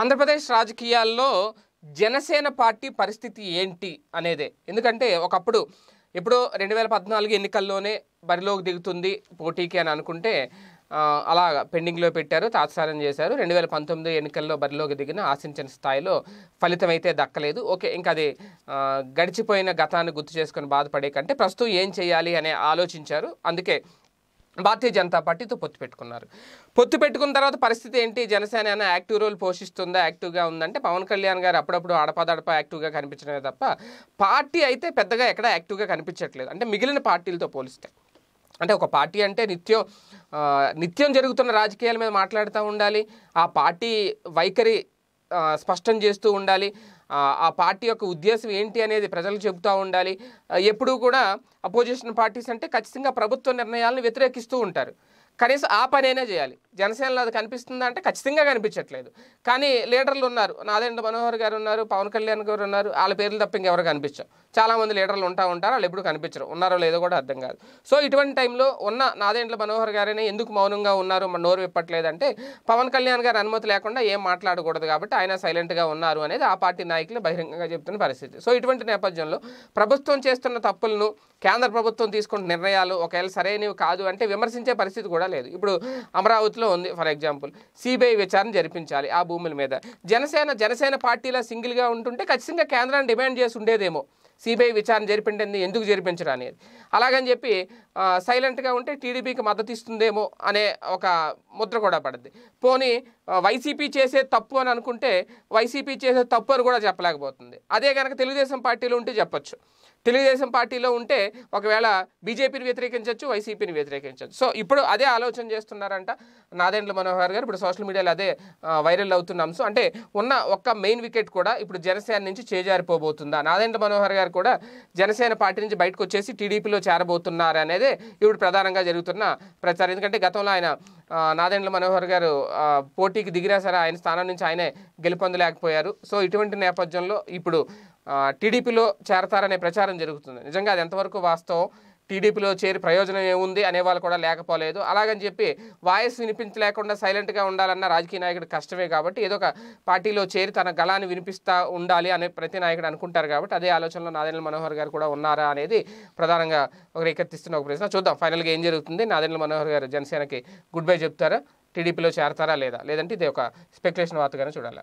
ఆంధ్రప్రదేశ్ రాజకీయాల్లో జనసేన పార్టీ పరిస్థితి ఏంటి అనేదే ఎందుకంటే ఒకప్పుడు ఎప్పుడో రెండు వేల పద్నాలుగు ఎన్నికల్లోనే బరిలోకి దిగుతుంది పోటీకి అని అనుకుంటే అలా పెండింగ్లో పెట్టారు తాత్సారం చేశారు రెండు వేల పంతొమ్మిది ఎన్నికల్లో బరిలోకి దిగిన ఆశించిన స్థాయిలో ఫలితం అయితే దక్కలేదు ఓకే ఇంకా అది గడిచిపోయిన గతాన్ని గుర్తు చేసుకొని బాధపడే కంటే ప్రస్తుతం ఏం చేయాలి అనే ఆలోచించారు అందుకే భారతీయ జనతా పార్టీతో పొత్తు పెట్టుకున్నారు పొత్తు పెట్టుకున్న తర్వాత పరిస్థితి ఏంటి జనసేన అయినా యాక్టివ్ రోల్ పోషిస్తుందా యాక్టివ్గా ఉందంటే పవన్ కళ్యాణ్ గారు అప్పుడప్పుడు అడపాదడప యాక్టివ్గా కనిపించడమే తప్ప పార్టీ అయితే పెద్దగా ఎక్కడ యాక్టివ్గా కనిపించట్లేదు అంటే మిగిలిన పార్టీలతో పోలిస్తే అంటే ఒక పార్టీ అంటే నిత్యం నిత్యం జరుగుతున్న రాజకీయాల మీద మాట్లాడుతూ ఉండాలి ఆ పార్టీ వైఖరి స్పష్టం చేస్తూ ఉండాలి ఆ పార్టీ యొక్క ఉద్దేశం ఏంటి అనేది ప్రజలకు చెబుతూ ఉండాలి ఎప్పుడూ కూడా అపోజిషన్ పార్టీస్ అంటే ఖచ్చితంగా ప్రభుత్వ నిర్ణయాలను వ్యతిరేకిస్తూ ఉంటారు కనీసం ఆ పనైనా చేయాలి జనసేనలో అది కనిపిస్తుందా అంటే ఖచ్చితంగా కనిపించట్లేదు కానీ లీడర్లు ఉన్నారు నాదేంద్ర మనోహర్ గారు ఉన్నారు పవన్ కళ్యాణ్ గారు ఉన్నారు వాళ్ళ పేర్లు తప్ప ఇంకెవరు కనిపించారు చాలామంది లీడర్లు ఉంటా ఉంటారు వాళ్ళు ఎప్పుడు కనిపించరు ఉన్నారో లేదో కూడా అర్థం కాదు సో ఇటువంటి టైంలో ఉన్న నాదేంద్ర మనోహర్ గారైనా ఎందుకు మౌనంగా ఉన్నారు మన నోరు విప్పట్లేదంటే పవన్ కళ్యాణ్ గారు అనుమతి లేకుండా ఏం మాట్లాడకూడదు కాబట్టి ఆయన సైలెంట్గా ఉన్నారు అనేది ఆ పార్టీ నాయకులు బహిరంగంగా చెప్తున్న పరిస్థితి సో ఇటువంటి నేపథ్యంలో ప్రభుత్వం చేస్తున్న తప్పులను కేంద్ర ప్రభుత్వం తీసుకున్న నిర్ణయాలు ఒకవేళ సరైనవి కాదు అంటే విమర్శించే పరిస్థితి కూడా కూడా లేదు ఇప్పుడు అమరావతిలో ఉంది ఫర్ ఎగ్జాంపుల్ సిబిఐ విచారణ జరిపించాలి ఆ భూముల మీద జనసేన జనసేన పార్టీలా సింగిల్గా ఉంటుంటే ఖచ్చితంగా కేంద్రాన్ని డిమాండ్ చేసి ఉండేదేమో సిబిఐ విచారణ జరిపించింది ఎందుకు జరిపించడం అనేది అలాగని చెప్పి సైలెంట్గా ఉంటే టీడీపీకి మద్దతు ఇస్తుందేమో అనే ఒక ముద్ర కూడా పడుద్ది పోనీ వైసీపీ చేసే తప్పు అని అనుకుంటే వైసీపీ చేసే తప్పు అని కూడా చెప్పలేకపోతుంది అదే కనుక తెలుగుదేశం పార్టీలో ఉంటే చెప్పచ్చు తెలుగుదేశం పార్టీలో ఉంటే ఒకవేళ బీజేపీని వ్యతిరేకించవచ్చు వైసీపీని వ్యతిరేకించవచ్చు సో ఇప్పుడు అదే ఆలోచన చేస్తున్నారంట నాదేండ్ల మనోహర్ గారు ఇప్పుడు సోషల్ మీడియాలో అదే వైరల్ అవుతున్నాం సో అంటే ఉన్న ఒక్క మెయిన్ వికెట్ కూడా ఇప్పుడు జనసేన నుంచి చేజారిపోబోతుందా నాదేండ్ల మనోహర్ గారు గారు కూడా జనసేన పార్టీ నుంచి బయటకు వచ్చేసి టీడీపీలో చేరబోతున్నారు అనేది ఇప్పుడు ప్రధానంగా జరుగుతున్న ప్రచారం ఎందుకంటే గతంలో ఆయన నాదెండ్ల మనోహర్ గారు పోటీకి దిగిరా సరే ఆయన స్థానం నుంచి ఆయనే గెలుపొందలేకపోయారు సో ఇటువంటి నేపథ్యంలో ఇప్పుడు టీడీపీలో చేరతారనే ప్రచారం జరుగుతుంది నిజంగా అది ఎంతవరకు వాస్తవం టీడీపీలో చేరి ప్రయోజనం ఏముంది అనే వాళ్ళు కూడా లేకపోలేదు అలాగని చెప్పి వాయిస్ వినిపించలేకుండా సైలెంట్గా ఉండాలన్న రాజకీయ నాయకుడు కష్టమే కాబట్టి ఏదో ఒక పార్టీలో చేరి తన గళాన్ని వినిపిస్తూ ఉండాలి అనే ప్రతి నాయకుడు అనుకుంటారు కాబట్టి అదే ఆలోచనలో నాదెండ్ల మనోహర్ గారు కూడా ఉన్నారా అనేది ప్రధానంగా ఒక రేకెత్తిస్తున్న ఒక ప్రశ్న చూద్దాం ఫైనల్గా ఏం జరుగుతుంది నాదెండ్ల మనోహర్ గారు జనసేనకి గుడ్ బై చెప్తారా టీడీపీలో చేరతారా లేదా లేదంటే ఇది ఒక స్పెక్యులేషన్ వార్తగానే చూడాలి